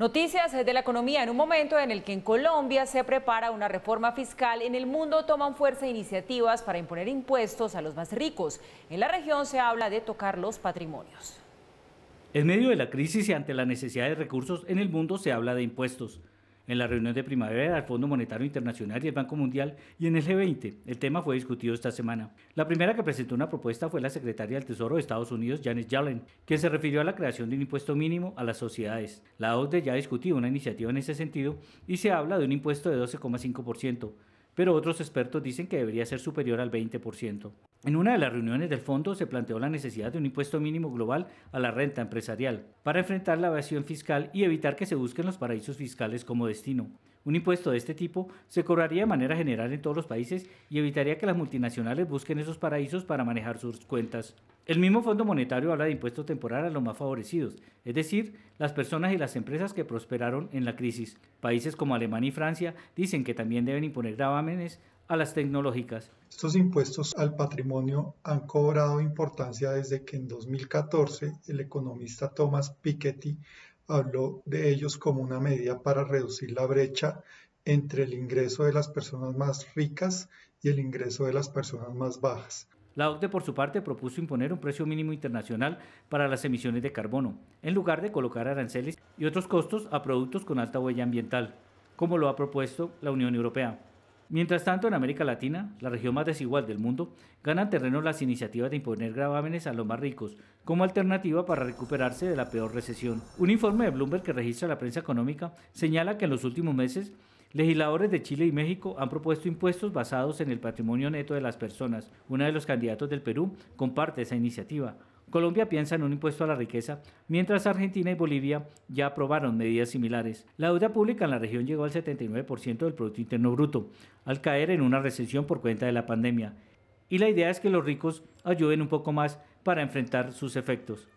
Noticias de la economía en un momento en el que en Colombia se prepara una reforma fiscal, en el mundo toman fuerza iniciativas para imponer impuestos a los más ricos. En la región se habla de tocar los patrimonios. En medio de la crisis y ante la necesidad de recursos en el mundo se habla de impuestos en la reunión de primavera del Fondo Monetario Internacional y el Banco Mundial y en el G20. El tema fue discutido esta semana. La primera que presentó una propuesta fue la secretaria del Tesoro de Estados Unidos, Janet Yellen, quien se refirió a la creación de un impuesto mínimo a las sociedades. La OCDE ya ha discutido una iniciativa en ese sentido y se habla de un impuesto de 12,5% pero otros expertos dicen que debería ser superior al 20%. En una de las reuniones del fondo se planteó la necesidad de un impuesto mínimo global a la renta empresarial para enfrentar la evasión fiscal y evitar que se busquen los paraísos fiscales como destino. Un impuesto de este tipo se cobraría de manera general en todos los países y evitaría que las multinacionales busquen esos paraísos para manejar sus cuentas. El mismo Fondo Monetario habla de impuestos temporales a los más favorecidos, es decir, las personas y las empresas que prosperaron en la crisis. Países como Alemania y Francia dicen que también deben imponer gravámenes a las tecnológicas. Estos impuestos al patrimonio han cobrado importancia desde que en 2014 el economista Thomas Piketty habló de ellos como una medida para reducir la brecha entre el ingreso de las personas más ricas y el ingreso de las personas más bajas. La OCDE, por su parte, propuso imponer un precio mínimo internacional para las emisiones de carbono, en lugar de colocar aranceles y otros costos a productos con alta huella ambiental, como lo ha propuesto la Unión Europea. Mientras tanto, en América Latina, la región más desigual del mundo, ganan terreno las iniciativas de imponer gravámenes a los más ricos como alternativa para recuperarse de la peor recesión. Un informe de Bloomberg que registra la prensa económica señala que en los últimos meses Legisladores de Chile y México han propuesto impuestos basados en el patrimonio neto de las personas. Uno de los candidatos del Perú comparte esa iniciativa. Colombia piensa en un impuesto a la riqueza, mientras Argentina y Bolivia ya aprobaron medidas similares. La deuda pública en la región llegó al 79% del Producto Interno Bruto, al caer en una recesión por cuenta de la pandemia. Y la idea es que los ricos ayuden un poco más para enfrentar sus efectos.